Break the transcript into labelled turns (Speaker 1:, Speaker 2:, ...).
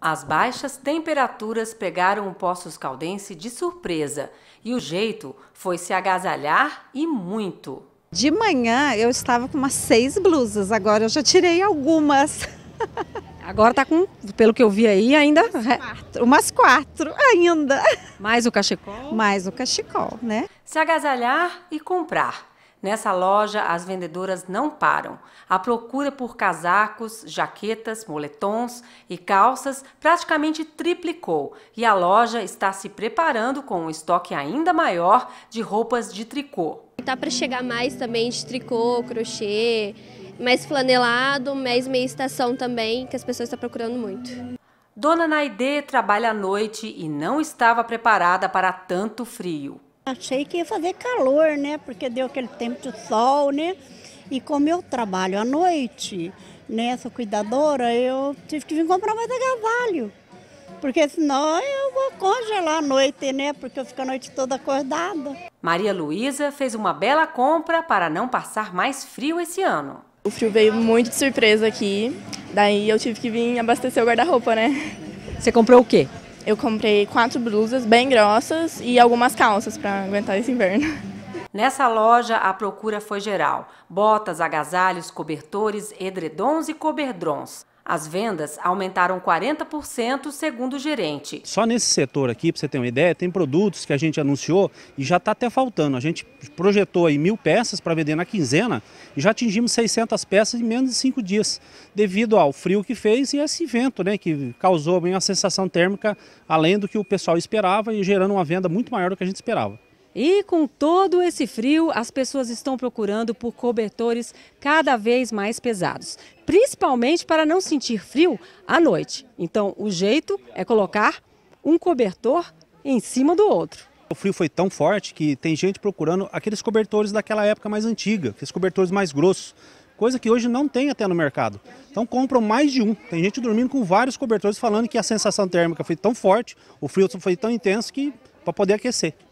Speaker 1: As baixas temperaturas pegaram o Poços Caldense de surpresa e o jeito foi se agasalhar e muito. De manhã eu estava com umas seis blusas, agora eu já tirei algumas. Agora está com, pelo que eu vi aí, ainda. Umas quatro, umas quatro ainda. Mais o cachecol? Mais o cachecol, né? Se agasalhar e comprar. Nessa loja, as vendedoras não param. A procura por casacos, jaquetas, moletons e calças praticamente triplicou e a loja está se preparando com um estoque ainda maior de roupas de tricô. Tá para chegar mais também de tricô, crochê, mais flanelado, mais meia estação também, que as pessoas estão procurando muito. Dona Naide trabalha à noite e não estava preparada para tanto frio. Achei que ia fazer calor, né? Porque deu aquele tempo de sol, né? E como eu trabalho à noite, né? Sou cuidadora, eu tive que vir comprar mais agasalho. Porque senão eu vou congelar à noite, né? Porque eu fico a noite toda acordada. Maria Luísa fez uma bela compra para não passar mais frio esse ano. O frio veio muito de surpresa aqui, daí eu tive que vir abastecer o guarda-roupa, né? Você comprou o quê? Eu comprei quatro blusas bem grossas e algumas calças para aguentar esse inverno. Nessa loja, a procura foi geral. Botas, agasalhos, cobertores, edredons e coberdrons. As vendas aumentaram 40% segundo o gerente.
Speaker 2: Só nesse setor aqui, para você ter uma ideia, tem produtos que a gente anunciou e já está até faltando. A gente projetou aí mil peças para vender na quinzena e já atingimos 600 peças em menos de cinco dias, devido ao frio que fez e esse vento, né, que causou bem uma sensação térmica além do que o pessoal esperava e gerando uma venda muito maior do que a gente esperava.
Speaker 1: E com todo esse frio, as pessoas estão procurando
Speaker 2: por cobertores
Speaker 1: cada vez mais pesados, principalmente para não sentir frio à noite. Então, o jeito é colocar um cobertor em cima do outro.
Speaker 2: O frio foi tão forte que tem gente procurando aqueles cobertores daquela época mais antiga, aqueles cobertores mais grossos, coisa que hoje não tem até no mercado. Então compram mais de um. Tem gente dormindo com vários cobertores falando que a sensação térmica foi tão forte, o frio foi tão intenso que para poder aquecer.